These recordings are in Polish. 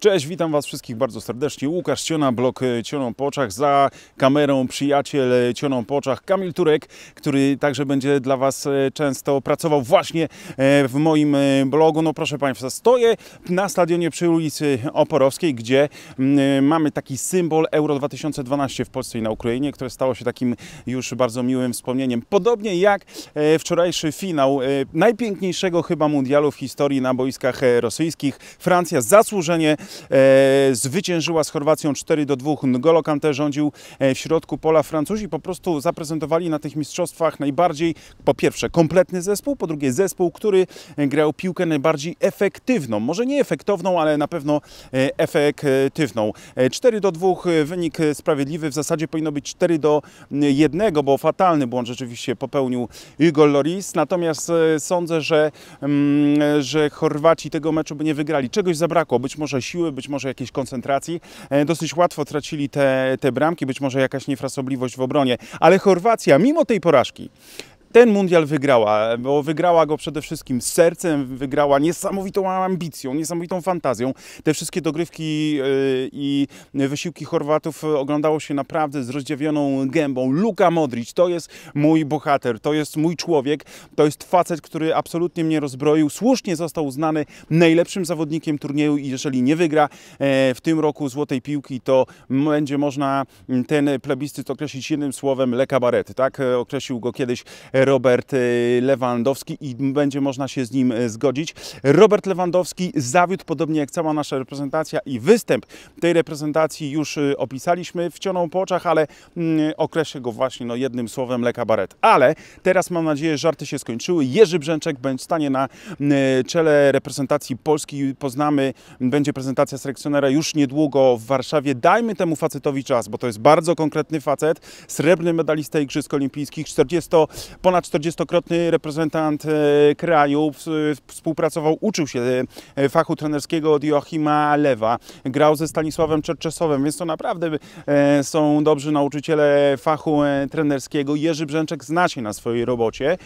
Cześć, witam Was wszystkich bardzo serdecznie. Łukasz Ciona, blog e, Cioną Poczach, za kamerą przyjaciel e, Cioną Poczach, Kamil Turek, który także będzie dla Was e, często pracował właśnie w moim blogu. No proszę Państwa, stoję na stadionie przy ulicy Oporowskiej, gdzie mm, mamy taki symbol Euro 2012 w Polsce i na Ukrainie, które stało się takim już bardzo miłym wspomnieniem. Podobnie jak wczorajszy finał najpiękniejszego chyba mundialu w historii na boiskach rosyjskich. Francja zasłużenie E, zwyciężyła z Chorwacją 4 do 2. N'Golo Kanté rządził e, w środku pola Francuzi. Po prostu zaprezentowali na tych mistrzostwach najbardziej, po pierwsze, kompletny zespół, po drugie, zespół, który e, grał piłkę najbardziej efektywną. Może nie efektowną, ale na pewno efektywną. 4 do 2 wynik sprawiedliwy. W zasadzie powinno być 4 do 1, bo fatalny błąd rzeczywiście popełnił Hugo Loris. Natomiast sądzę, że, mm, że Chorwaci tego meczu by nie wygrali. Czegoś zabrakło. Być może siły siły, być może jakiejś koncentracji. E, dosyć łatwo tracili te, te bramki, być może jakaś niefrasobliwość w obronie. Ale Chorwacja, mimo tej porażki, ten mundial wygrała, bo wygrała go przede wszystkim z sercem, wygrała niesamowitą ambicją, niesamowitą fantazją. Te wszystkie dogrywki y, i wysiłki Chorwatów oglądało się naprawdę z rozdziawioną gębą. Luka Modric to jest mój bohater, to jest mój człowiek, to jest facet, który absolutnie mnie rozbroił. Słusznie został uznany najlepszym zawodnikiem turnieju i jeżeli nie wygra e, w tym roku złotej piłki, to będzie można ten plebiscyt określić jednym słowem lekabaret. Tak e, określił go kiedyś Robert y, Lewandowski i będzie można się z nim y, zgodzić. Robert Lewandowski zawiódł, podobnie jak cała nasza reprezentacja i występ tej reprezentacji już y, opisaliśmy. Wciągnął po oczach, ale mm, określę go właśnie no, jednym słowem Leka Baret. Ale teraz mam nadzieję, żarty się skończyły. Jerzy Brzęczek będzie stanie na czele reprezentacji Polski. Poznamy, będzie prezentacja selekcjonera już niedługo w Warszawie. Dajmy temu facetowi czas, bo to jest bardzo konkretny facet. Srebrny medalista Igrzysk Olimpijskich, 40 ponad 40-krotny reprezentant e, kraju, współpracował, uczył się e, fachu trenerskiego od Joachima Lewa, grał ze Stanisławem Czerczesowem, więc to naprawdę e, są dobrzy nauczyciele fachu trenerskiego. Jerzy Brzęczek zna się na swojej robocie.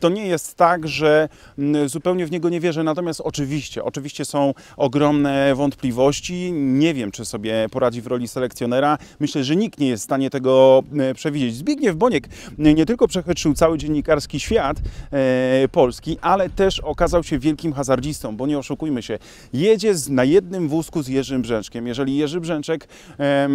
To nie jest tak, że zupełnie w niego nie wierzę, natomiast oczywiście, oczywiście są ogromne wątpliwości. Nie wiem, czy sobie poradzi w roli selekcjonera. Myślę, że nikt nie jest w stanie tego przewidzieć. Zbigniew Boniek nie tylko przechytrzył cały cały dziennikarski świat e, polski, ale też okazał się wielkim hazardzistą, bo nie oszukujmy się, jedzie z, na jednym wózku z Jerzym Brzęczkiem. Jeżeli Jerzy Brzęczek e,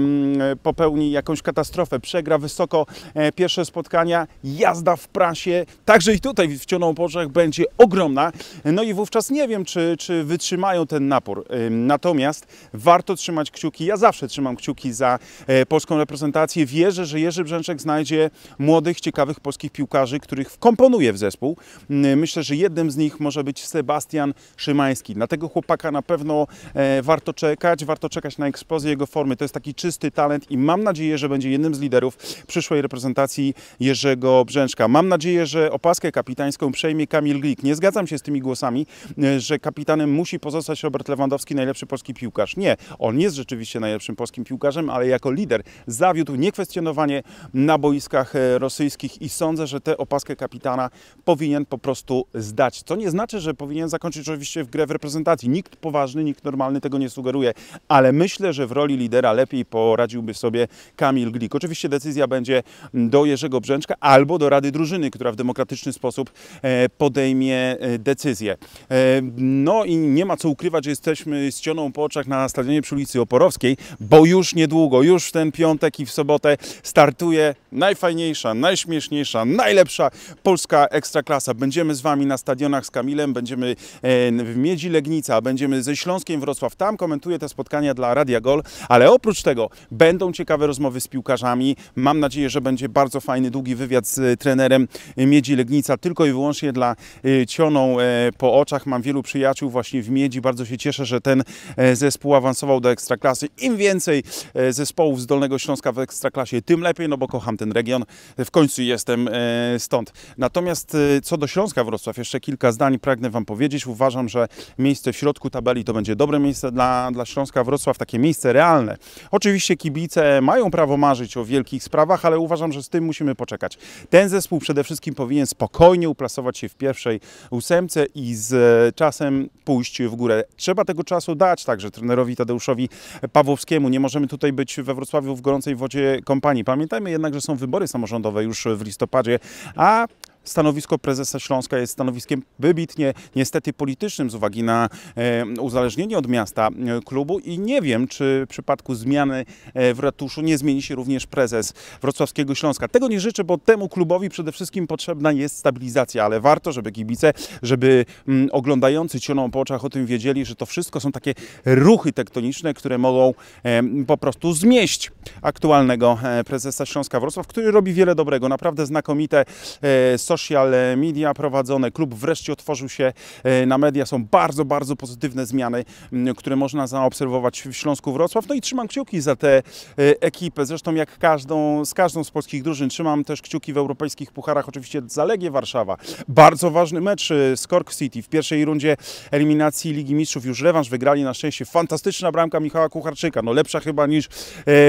popełni jakąś katastrofę, przegra wysoko e, pierwsze spotkania, jazda w prasie, także i tutaj w Ciągnąpoczach będzie ogromna, no i wówczas nie wiem, czy, czy wytrzymają ten napór. natomiast warto trzymać kciuki, ja zawsze trzymam kciuki za e, polską reprezentację, wierzę, że Jerzy Brzęczek znajdzie młodych, ciekawych polskich piłkarzy, piłkarzy, których wkomponuję w zespół. Mm, myślę, że jednym z nich może być Sebastian Szymański. Na tego chłopaka na pewno e, warto czekać, warto czekać na eksplozję jego formy. To jest taki czysty talent i mam nadzieję, że będzie jednym z liderów przyszłej reprezentacji Jerzego Brzęczka. Mam nadzieję, że opaskę kapitańską przejmie Kamil Glik. Nie zgadzam się z tymi głosami, e, że kapitanem musi pozostać Robert Lewandowski, najlepszy polski piłkarz. Nie, on jest rzeczywiście najlepszym polskim piłkarzem, ale jako lider zawiódł niekwestionowanie na boiskach e, rosyjskich i sądzę, że te tę opaskę kapitana powinien po prostu zdać. Co nie znaczy, że powinien zakończyć oczywiście w grę w reprezentacji. Nikt poważny, nikt normalny tego nie sugeruje, ale myślę, że w roli lidera lepiej poradziłby sobie Kamil Glik. Oczywiście decyzja będzie do Jerzego Brzęczka albo do Rady Drużyny, która w demokratyczny sposób e, podejmie e, decyzję. E, no i nie ma co ukrywać, że jesteśmy z cioną po oczach na stadionie przy ulicy Oporowskiej, bo już niedługo, już w ten piątek i w sobotę startuje najfajniejsza, najśmieszniejsza, najlepsza najlepsza polska ekstraklasa. Będziemy z Wami na stadionach z Kamilem, będziemy w Miedzi Legnica, będziemy ze Śląskiem Wrocław. Tam komentuję te spotkania dla Radia Gol, ale oprócz tego będą ciekawe rozmowy z piłkarzami. Mam nadzieję, że będzie bardzo fajny, długi wywiad z trenerem Miedzi Legnica, tylko i wyłącznie dla y, Cioną e, po oczach. Mam wielu przyjaciół właśnie w Miedzi. Bardzo się cieszę, że ten e, zespół awansował do Ekstraklasy. Im więcej e, zespołów z Dolnego Śląska w Ekstraklasie, tym lepiej, no bo kocham ten region. W końcu jestem stąd. Natomiast y, co do Śląska Wrocław, jeszcze kilka zdań pragnę Wam powiedzieć. Uważam, że miejsce w środku tabeli to będzie dobre miejsce dla, dla Śląska Wrocław, takie miejsce realne. Oczywiście kibice mają prawo marzyć o wielkich sprawach, ale uważam, że z tym musimy poczekać. Ten zespół przede wszystkim powinien spokojnie uplasować się w pierwszej ósemce i z e, czasem pójść w górę. Trzeba tego czasu dać także trenerowi Tadeuszowi Pawłowskiemu. Nie możemy tutaj być we Wrocławiu w gorącej wodzie kompanii. Pamiętajmy jednak, że są wybory samorządowe już w listopadzie, a Stanowisko prezesa Śląska jest stanowiskiem wybitnie, niestety politycznym z uwagi na e, uzależnienie od miasta e, klubu i nie wiem, czy w przypadku zmiany e, w ratuszu nie zmieni się również prezes Wrocławskiego Śląska. Tego nie życzę, bo temu klubowi przede wszystkim potrzebna jest stabilizacja, ale warto, żeby kibice, żeby mm, oglądający cioną po oczach o tym wiedzieli, że to wszystko są takie ruchy tektoniczne, które mogą po prostu zmieść aktualnego prezesa Śląska Wrocław, który robi wiele dobrego, naprawdę znakomite są social media prowadzone. Klub wreszcie otworzył się e, na media. Są bardzo, bardzo pozytywne zmiany, które można zaobserwować w Śląsku Wrocław. No i trzymam kciuki za tę e, ekipę. Zresztą jak każdą, z każdą z polskich drużyn trzymam też kciuki w europejskich pucharach. Oczywiście za Legię Warszawa. Bardzo ważny mecz e, z Cork City. W pierwszej rundzie eliminacji Ligi Mistrzów już rewanż wygrali na szczęście. Fantastyczna bramka Michała Kucharczyka. No lepsza chyba niż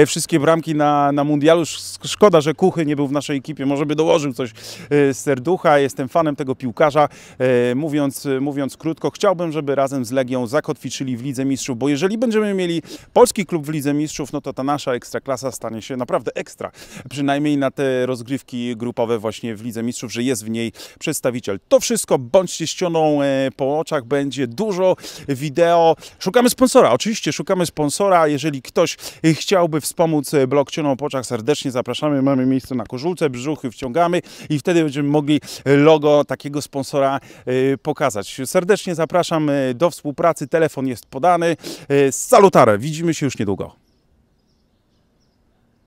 wszystkie bramki na, na mundialu. Szkoda, że Kuchy nie był w naszej ekipie. Może by dołożył coś z serducha, jestem fanem tego piłkarza. E, mówiąc, mówiąc krótko, chciałbym, żeby razem z Legią zakotwiczyli w Lidze Mistrzów, bo jeżeli będziemy mieli polski klub w Lidze Mistrzów, no to ta nasza ekstraklasa stanie się naprawdę ekstra. Przynajmniej na te rozgrywki grupowe właśnie w Lidze Mistrzów, że jest w niej przedstawiciel. To wszystko, bądźcie ścianą e, po oczach, będzie dużo wideo. Szukamy sponsora, oczywiście szukamy sponsora. Jeżeli ktoś chciałby wspomóc blog Cioną po oczach, serdecznie zapraszamy. Mamy miejsce na koszulce, brzuchy wciągamy i wtedy będziemy mogli logo takiego sponsora y, pokazać. Serdecznie zapraszam y, do współpracy, telefon jest podany. Y, Salutare, widzimy się już niedługo.